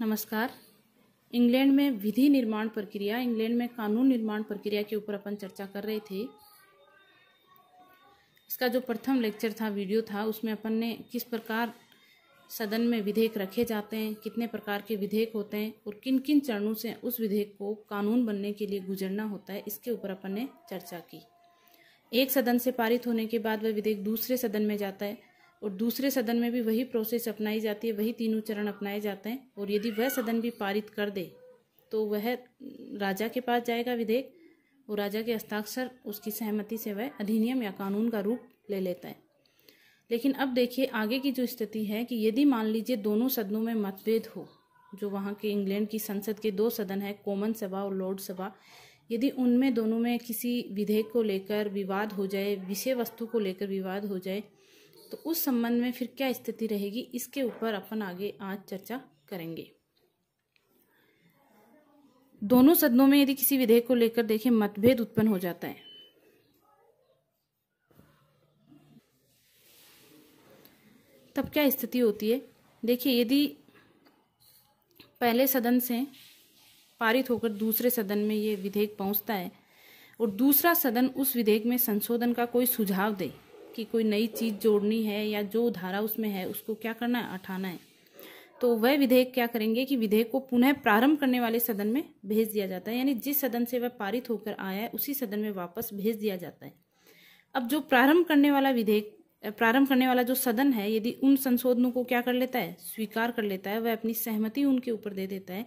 नमस्कार इंग्लैंड में विधि निर्माण प्रक्रिया इंग्लैंड में कानून निर्माण प्रक्रिया के ऊपर अपन चर्चा कर रहे थे इसका जो प्रथम लेक्चर था वीडियो था उसमें अपन ने किस प्रकार सदन में विधेयक रखे जाते हैं कितने प्रकार के विधेयक होते हैं और किन किन चरणों से उस विधेयक को कानून बनने के लिए गुजरना होता है इसके ऊपर अपन ने चर्चा की एक सदन से पारित होने के बाद वह विधेयक दूसरे सदन में जाता है और दूसरे सदन में भी वही प्रोसेस अपनाई जाती है वही तीनों चरण अपनाए जाते हैं और यदि वह सदन भी पारित कर दे तो वह राजा के पास जाएगा विधेयक और राजा के हस्ताक्षर उसकी सहमति से वह अधिनियम या कानून का रूप ले लेता है लेकिन अब देखिए आगे की जो स्थिति है कि यदि मान लीजिए दोनों सदनों में मतभेद हो जो वहाँ के इंग्लैंड की संसद के दो सदन है कॉमन सभा और लॉर्ड सभा यदि उनमें दोनों में किसी विधेयक को लेकर विवाद हो जाए विषय वस्तु को लेकर विवाद हो जाए तो उस संबंध में फिर क्या स्थिति रहेगी इसके ऊपर अपन आगे आज चर्चा करेंगे दोनों सदनों में यदि किसी विधेयक को लेकर देखें मतभेद उत्पन्न हो जाता है तब क्या स्थिति होती है देखिए यदि पहले सदन से पारित होकर दूसरे सदन में ये विधेयक पहुंचता है और दूसरा सदन उस विधेयक में संशोधन का कोई सुझाव दे कि कोई नई चीज़ जोड़नी है या जो धारा उसमें है उसको क्या करना है उठाना है तो वह विधेयक क्या करेंगे कि विधेयक को पुनः प्रारंभ करने वाले सदन में भेज दिया जाता है यानी जिस सदन से वह पारित होकर आया है उसी सदन में वापस भेज दिया जाता है अब जो प्रारंभ करने वाला विधेयक प्रारंभ करने वाला जो सदन है यदि उन संशोधनों को क्या कर लेता है स्वीकार कर लेता है वह अपनी सहमति उनके ऊपर दे देता है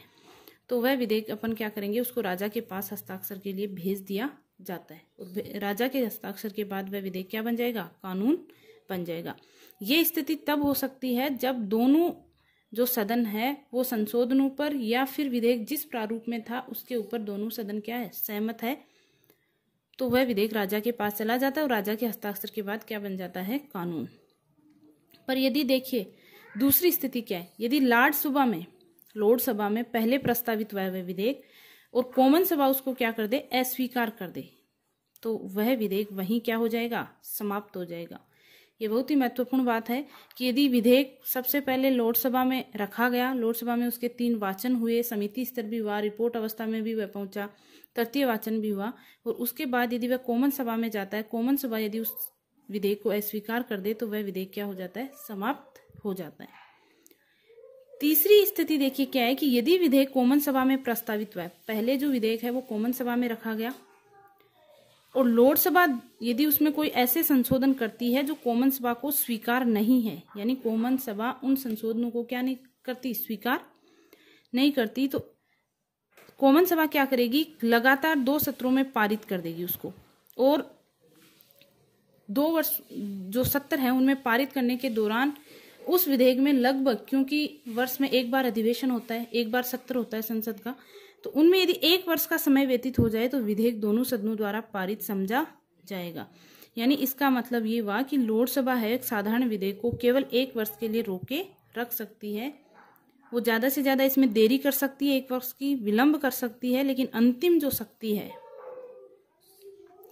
तो वह विधेयक अपन क्या करेंगे उसको राजा के पास हस्ताक्षर के लिए भेज दिया जाता है और राजा के हस्ताक्षर के बाद वह विधेयक क्या बन जाएगा कानून बन जाएगा ये स्थिति तब हो सकती है जब दोनों जो सदन है वो संशोधनों पर या फिर विधेयक जिस प्रारूप में था उसके ऊपर दोनों सदन क्या है सहमत है तो वह विधेयक राजा के पास चला जाता है और राजा के हस्ताक्षर के बाद क्या बन जाता है कानून पर यदि देखिए दूसरी स्थिति क्या है यदि लाड सभा में लोड सभा में पहले प्रस्तावित हुआ वह विधेयक और कॉमन सभा उसको क्या कर दे अस्वीकार कर दे तो वह विधेयक वहीं क्या हो जाएगा समाप्त हो जाएगा ये बहुत ही महत्वपूर्ण बात है कि यदि विधेयक सबसे पहले लोकसभा में रखा गया लोकसभा में उसके तीन वाचन हुए समिति स्तर भी हुआ रिपोर्ट अवस्था में भी वह पहुंचा तृतीय वाचन भी हुआ और उसके बाद यदि वह कॉमन सभा में जाता है कॉमन सभा यदि उस विधेयक को अस्वीकार कर दे तो वह विधेयक क्या हो जाता है समाप्त हो जाता है तीसरी स्थिति देखिए क्या है कि यदि विधेयक कॉमन सभा में प्रस्तावित हुआ है पहले जो विधेयक है वो कॉमन सभा में रखा गया और लोकसभा यदि उसमें कोई ऐसे संशोधन करती है जो कॉमन सभा को स्वीकार नहीं है यानी कॉमन सभा उन संशोधनों को क्या नहीं करती स्वीकार नहीं करती तो कॉमन सभा क्या करेगी लगातार दो सत्रों में पारित कर देगी उसको और दो वर्ष जो सत्र हैं उनमें पारित करने के दौरान उस विधेयक में लगभग क्योंकि वर्ष में एक बार अधिवेशन होता है एक बार सत्र होता है संसद का तो उनमें यदि एक वर्ष का समय व्यतीत हो जाए तो विधेयक दोनों सदनों द्वारा पारित समझा जाएगा यानी इसका मतलब ये हुआ कि लोकसभा है एक साधारण विधेयक को केवल एक वर्ष के लिए रोके रख सकती है वो ज़्यादा से ज़्यादा इसमें देरी कर सकती है एक वर्ष की विलंब कर सकती है लेकिन अंतिम जो शक्ति है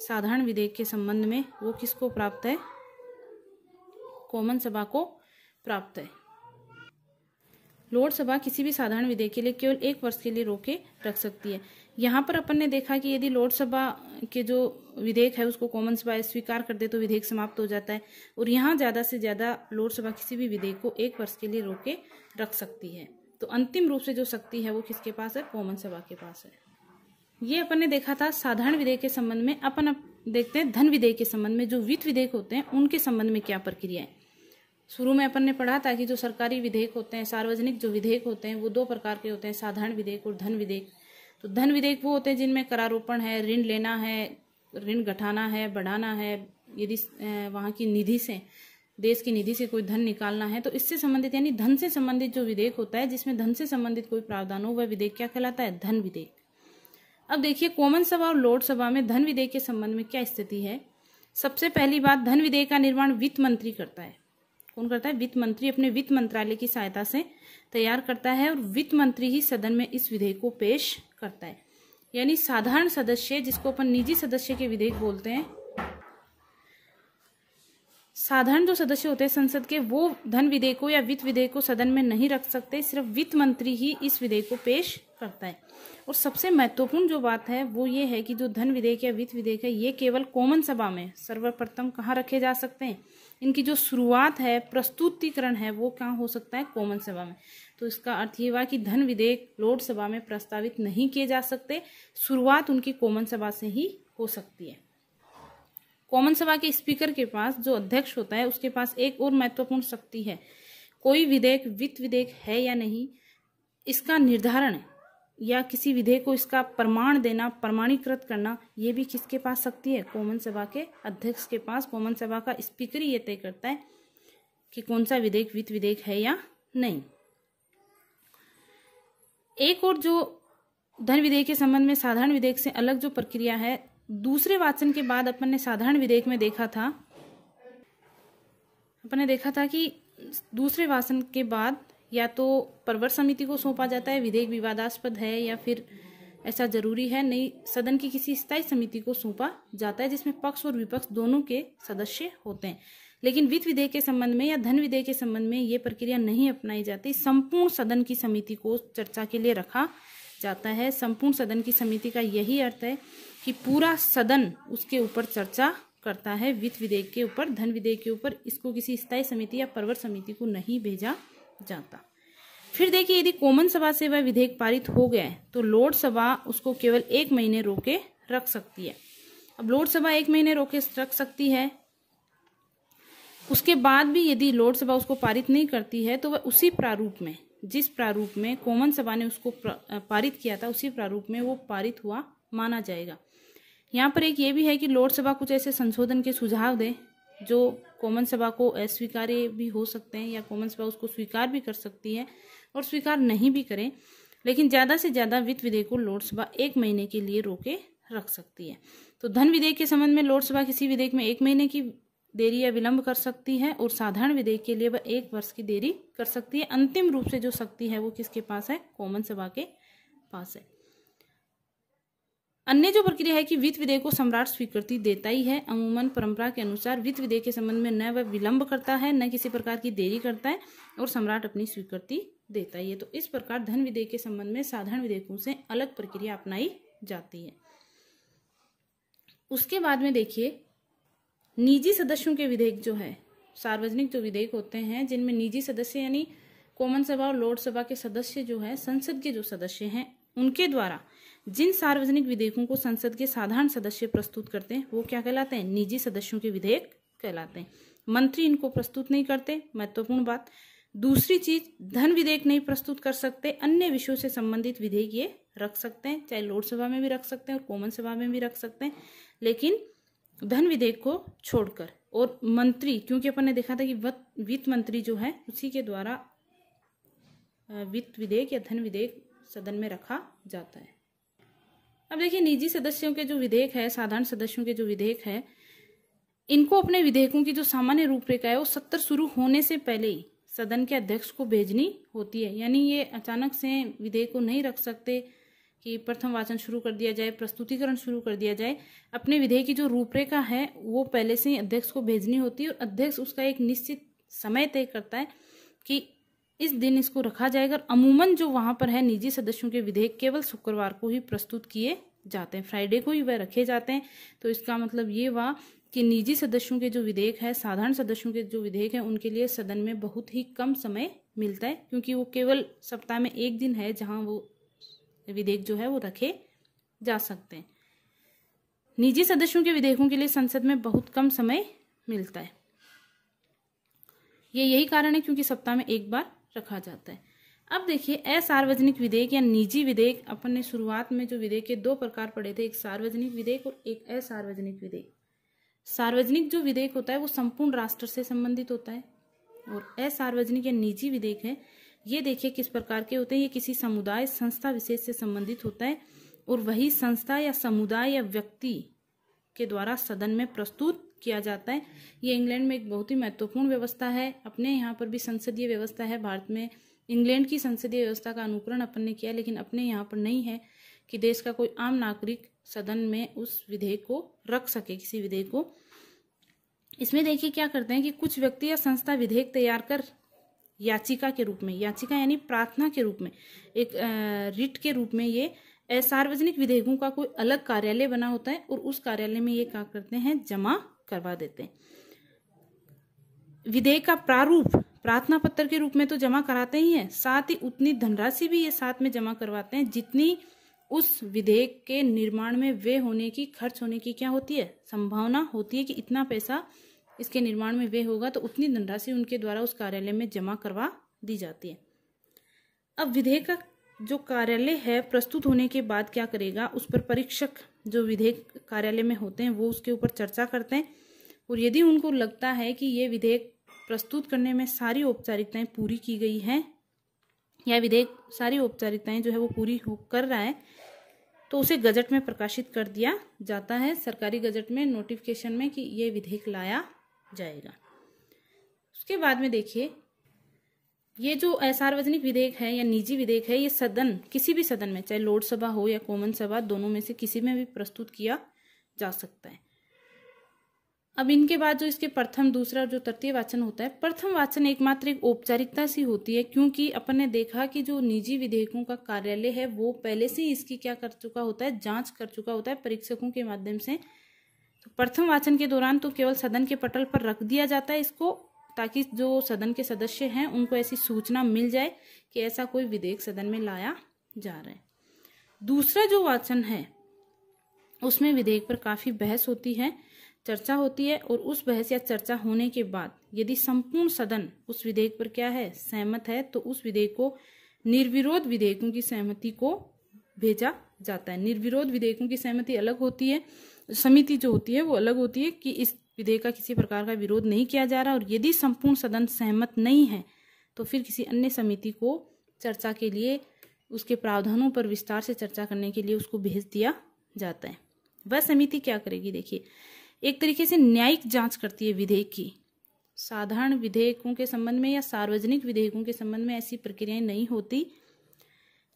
साधारण विधेयक के संबंध में वो किसको प्राप्त है कॉमन सभा को प्राप्त है लोकसभा किसी भी साधारण विधेयक के लिए केवल एक वर्ष के लिए रोके रख सकती है यहाँ पर अपन ने देखा कि यदि लोकसभा के जो विधेयक है उसको कॉमन सभा स्वीकार कर दे तो विधेयक समाप्त हो जाता है और यहाँ ज़्यादा से ज़्यादा लोकसभा किसी भी विधेयक को एक वर्ष के लिए रोके रख सकती है तो अंतिम रूप से जो शक्ति है वो किसके पास है कॉमन सभा के पास है ये अपन ने देखा था साधारण विधेयक के संबंध में अपन देखते हैं धन विधेयक के संबंध में जो वित्त विधेयक होते हैं उनके संबंध में क्या प्रक्रिया है शुरू में अपन ने पढ़ा था कि जो सरकारी विधेयक होते हैं सार्वजनिक जो विधेयक होते हैं वो दो प्रकार के होते हैं साधारण विधेयक और धन विधेयक तो धन विधेयक वो होते हैं जिनमें करारोपण है ऋण लेना है ऋण घटाना है बढ़ाना है यदि वहाँ की निधि से देश की निधि से कोई धन निकालना है तो इससे संबंधित यानी धन से संबंधित जो विधेयक होता है जिसमें धन से संबंधित कोई प्रावधान हो वह विधेयक क्या कहलाता है धन विधेयक अब देखिए कॉमन सभा और लोड सभा में धन विधेयक के संबंध में क्या स्थिति है सबसे पहली बात धन विधेयक का निर्माण वित्त मंत्री करता है कौन करता है वित्त मंत्री अपने वित्त मंत्रालय की सहायता से तैयार करता है और वित्त मंत्री ही सदन में इस विधेयक को पेश करता है यानी साधारण सदस्य जिसको अपन निजी सदस्य के विधेयक बोलते हैं साधारण जो सदस्य होते हैं संसद के वो धन विधेयकों या वित्त विधेयक को सदन में नहीं रख सकते सिर्फ वित्त मंत्री ही इस विधेयक को पेश करता है और सबसे महत्वपूर्ण जो बात है वो ये है कि जो धन विधेयक या वित्त विधेयक है ये केवल कॉमन सभा में सर्वप्रथम कहाँ रखे जा सकते हैं इनकी जो शुरुआत है प्रस्तुतिकरण है वो कहाँ हो सकता है कॉमन सभा में तो इसका अर्थ ये हुआ कि धन विधेयक लोड सभा में प्रस्तावित नहीं किए जा सकते शुरुआत उनकी कॉमन सभा से ही हो सकती है कॉमन सभा के स्पीकर के पास जो अध्यक्ष होता है उसके पास एक और महत्वपूर्ण शक्ति है कोई विधेयक वित्त विधेयक है या नहीं इसका निर्धारण या किसी विधेयक को इसका प्रमाण देना प्रमाणीकृत करना ये भी किसके पास शक्ति है कॉमन सभा के अध्यक्ष के पास कॉमन सभा का स्पीकर ही ये तय करता है कि कौन सा विधेयक वित्त विधेयक है या नहीं एक और जो धन विधेयक के संबंध में साधारण विधेयक से अलग जो प्रक्रिया है दूसरे वाचन के बाद अपन ने साधारण विधेयक में देखा था अपन ने देखा था कि दूसरे वाचन के बाद या तो परवर समिति को सौंपा जाता है विधेयक विवादास्पद है या फिर ऐसा जरूरी है नहीं सदन की किसी स्थायी समिति को सौंपा जाता है जिसमें पक्ष और विपक्ष दोनों के सदस्य होते हैं लेकिन वित्त विधेयक के संबंध में या धन विधेयक के संबंध में ये प्रक्रिया नहीं अपनाई जाती संपूर्ण सदन की समिति को चर्चा के लिए रखा जाता है संपूर्ण सदन की समिति का यही अर्थ है कि पूरा सदन उसके ऊपर चर्चा करता है वित्त विधेयक के ऊपर धन विधेयक के ऊपर इसको किसी स्थायी समिति या परवर समिति को नहीं भेजा जाता फिर देखिए यदि कॉमन सभा से वह विधेयक पारित हो गया है तो लोड सभा उसको केवल एक महीने रोके रख सकती है अब लोड सभा एक महीने रोके रख सकती है उसके बाद भी यदि लोड सभा उसको पारित नहीं करती है तो वह उसी प्रारूप में जिस प्रारूप में कॉमन सभा ने उसको पारित किया था उसी प्रारूप में वो पारित हुआ माना जाएगा यहाँ पर एक ये भी है कि लोड सभा कुछ ऐसे संशोधन के सुझाव दे जो कॉमन सभा को अस्वीकार्य भी हो सकते हैं या कॉमन सभा उसको स्वीकार भी कर सकती है और स्वीकार नहीं भी करें लेकिन ज़्यादा से ज़्यादा वित्त विधेयक को लोकसभा एक महीने के लिए रोके रख सकती है तो धन विधेयक के संबंध में लोकसभा किसी विधेयक में एक महीने की देरी या विलंब कर सकती है और साधारण विधेयक के लिए वह एक वर्ष की देरी कर सकती है अंतिम रूप से जो शक्ति है वो किसके पास है कॉमन सभा के पास है अन्य जो प्रक्रिया है कि वित्त विधेयक को सम्राट स्वीकृति देता ही है अमूमन परंपरा के अनुसार वित्त विधेयक के संबंध में न वह विलंब करता है न किसी प्रकार की देरी करता है और सम्राट अपनी स्वीकृति देता ही है तो इस प्रकार धन विधेयक के संबंध में साधारण विधेयकों से अलग प्रक्रिया अपनाई जाती है उसके बाद में देखिए निजी सदस्यों के विधेयक जो है सार्वजनिक जो विधेयक होते हैं जिनमें निजी सदस्य यानी कॉमन सभा और लोकसभा के सदस्य जो है संसद के जो सदस्य हैं उनके द्वारा जिन सार्वजनिक विधेयकों को संसद के साधारण सदस्य प्रस्तुत करते हैं वो क्या कहलाते हैं निजी सदस्यों के विधेयक कहलाते हैं मंत्री इनको प्रस्तुत नहीं करते महत्वपूर्ण बात दूसरी चीज धन विधेयक नहीं प्रस्तुत कर सकते अन्य विषयों से संबंधित विधेयक ये रख सकते हैं चाहे लोकसभा में भी रख सकते हैं और कॉमन सभा में भी रख सकते हैं लेकिन धन विधेयक को छोड़कर और मंत्री क्योंकि अपन ने देखा था कि वित्त मंत्री जो है उसी के द्वारा वित्त विधेयक या धन विधेयक सदन में रखा जाता है अब देखिए निजी सदस्यों के जो विधेयक है साधारण सदस्यों के जो विधेयक है इनको अपने विधेयकों की जो सामान्य रूपरेखा है वो सत्र शुरू होने से पहले ही सदन के अध्यक्ष को भेजनी होती है यानी ये अचानक से विधेयक को नहीं रख सकते कि प्रथम वाचन शुरू कर दिया जाए प्रस्तुतिकरण शुरू कर दिया जाए अपने विधेयक की जो रूपरेखा है वो पहले से ही अध्यक्ष को भेजनी होती है और अध्यक्ष उसका एक निश्चित समय तय करता है कि इस दिन इसको रखा जाएगा अमूमन जो वहाँ पर है निजी सदस्यों के विधेयक केवल शुक्रवार को ही प्रस्तुत किए जाते हैं फ्राइडे को ही वह रखे जाते हैं तो इसका मतलब ये हुआ कि निजी सदस्यों के जो विधेयक है साधारण सदस्यों के जो विधेयक है उनके लिए सदन में बहुत ही कम समय मिलता है क्योंकि वो केवल सप्ताह में एक दिन है जहाँ वो विधेयक जो है वो रखे जा सकते हैं निजी सदस्यों के विधेयकों के लिए संसद में बहुत कम समय मिलता है ये यही कारण है क्योंकि सप्ताह में एक बार रखा जाता है अब देखिए असार्वजनिक विधेयक या निजी विधेयक अपन ने शुरुआत में जो विधेयक के दो प्रकार पढ़े थे एक सार्वजनिक विधेयक और एक असार्वजनिक विधेयक सार्वजनिक जो विधेयक होता है वो संपूर्ण राष्ट्र से संबंधित होता है और असार्वजनिक या निजी विधेयक है ये देखिए किस प्रकार के होते हैं ये किसी समुदाय संस्था विशेष से संबंधित होता है और वही संस्था या समुदाय या व्यक्ति के द्वारा सदन में प्रस्तुत किया जाता है ये इंग्लैंड में एक बहुत ही महत्वपूर्ण व्यवस्था है अपने यहाँ पर भी संसदीय व्यवस्था है भारत में इंग्लैंड की संसदीय व्यवस्था का अनुकरण अपन ने किया लेकिन अपने यहाँ पर नहीं है कि देश का कोई आम नागरिक सदन में उस विधेयक को रख सके किसी विधेयक को इसमें देखिए क्या करते हैं कि कुछ व्यक्ति या संस्था विधेयक तैयार कर याचिका के रूप में याचिका यानी प्रार्थना के रूप में एक रिट के रूप में ये सार्वजनिक विधेयकों का कोई अलग कार्यालय बना होता है और उस कार्यालय में ये क्या करते हैं जमा करवा देते हैं विधेयक का प्रारूप प्रार्थना पत्र के रूप में तो जमा कराते ही हैं साथ ही उतनी धनराशि भी ये साथ में जमा करवाते हैं जितनी उस विधेयक के निर्माण में वे होने की खर्च होने की क्या होती है संभावना होती है कि इतना पैसा इसके निर्माण में वे होगा तो उतनी धनराशि उनके द्वारा उस कार्यालय में जमा करवा दी जाती है अब विधेयक का जो कार्यालय है प्रस्तुत होने के बाद क्या करेगा उस पर परीक्षक जो विधेयक कार्यालय में होते हैं वो उसके ऊपर चर्चा करते हैं और यदि उनको लगता है कि ये विधेयक प्रस्तुत करने में सारी औपचारिकताएं पूरी की गई हैं या विधेयक सारी औपचारिकताएं जो है वो पूरी हो कर रहा है तो उसे गजट में प्रकाशित कर दिया जाता है सरकारी गजट में नोटिफिकेशन में कि ये विधेयक लाया जाएगा उसके बाद में देखिए ये जो असार्वजनिक विधेयक है या निजी विधेयक है ये सदन किसी भी सदन में चाहे लोकसभा हो या कॉमन सभा दोनों में से किसी में भी प्रस्तुत किया जा सकता है अब इनके बाद जो इसके प्रथम दूसरा और जो तृतीय वाचन होता है प्रथम वाचन एकमात्र एक औपचारिकता सी होती है क्योंकि अपन ने देखा कि जो निजी विधेयकों का कार्यालय है वो पहले से ही इसकी क्या कर चुका होता है जांच कर चुका होता है परीक्षकों के माध्यम से तो प्रथम वाचन के दौरान तो केवल सदन के पटल पर रख दिया जाता है इसको ताकि जो सदन के सदस्य हैं उनको ऐसी सूचना मिल जाए कि ऐसा कोई विधेयक सदन में लाया जा रहा है दूसरा जो वाचन है उसमें विधेयक पर काफ़ी बहस होती है चर्चा होती है और उस बहस या चर्चा होने के बाद यदि संपूर्ण सदन उस विधेयक पर क्या है सहमत है तो उस विधेयक को निर्विरोध विधेयकों की सहमति को भेजा जाता है निर्विरोध विधेयकों की सहमति अलग होती है समिति जो होती है वो अलग होती है कि इस विधेयक का किसी प्रकार का विरोध नहीं किया जा रहा और यदि संपूर्ण सदन सहमत नहीं है तो फिर किसी अन्य समिति को चर्चा के लिए उसके प्रावधानों पर विस्तार से चर्चा करने के लिए उसको भेज दिया जाता है वह समिति क्या करेगी देखिए एक तरीके से न्यायिक जांच करती है विधेयक की साधारण विधेयकों के संबंध में या सार्वजनिक विधेयकों के संबंध में ऐसी प्रक्रियाएं नहीं होती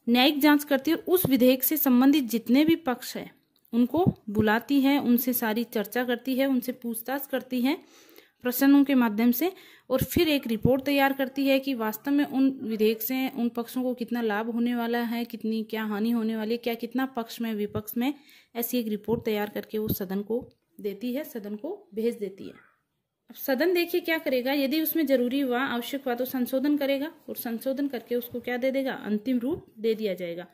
न्यायिक जांच करती है उस विधेयक से संबंधित जितने भी पक्ष हैं उनको बुलाती है उनसे सारी चर्चा करती है उनसे पूछताछ करती है प्रश्नों के माध्यम से और फिर एक रिपोर्ट तैयार करती है कि वास्तव में उन विधेयक से उन पक्षों को कितना लाभ होने वाला है कितनी क्या हानि होने वाली है क्या कितना पक्ष में विपक्ष में ऐसी एक रिपोर्ट तैयार करके वो सदन को देती है सदन को भेज देती है अब सदन देखिए क्या करेगा यदि उसमें जरूरी हुआ आवश्यक हुआ तो संशोधन करेगा और संशोधन करके उसको क्या दे देगा अंतिम रूप दे दिया जाएगा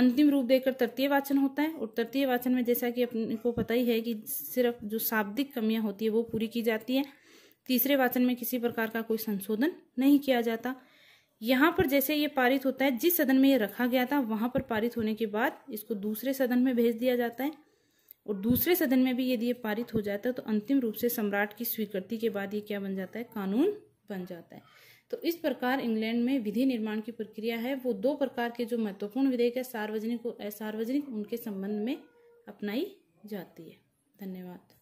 अंतिम रूप देकर तृतीय वाचन होता है और तृतीय वाचन में जैसा कि अपने को पता ही है कि सिर्फ जो शाब्दिक कमियां होती है वो पूरी की जाती है तीसरे वाचन में किसी प्रकार का कोई संशोधन नहीं किया जाता यहाँ पर जैसे ये पारित होता है जिस सदन में ये रखा गया था वहां पर पारित होने के बाद इसको दूसरे सदन में भेज दिया जाता है और दूसरे सदन में भी यदि ये पारित हो जाता है तो अंतिम रूप से सम्राट की स्वीकृति के बाद ये क्या बन जाता है कानून बन जाता है तो इस प्रकार इंग्लैंड में विधि निर्माण की प्रक्रिया है वो दो प्रकार के जो महत्वपूर्ण विधेयक है सार्वजनिक और असार्वजनिक उनके संबंध में अपनाई जाती है धन्यवाद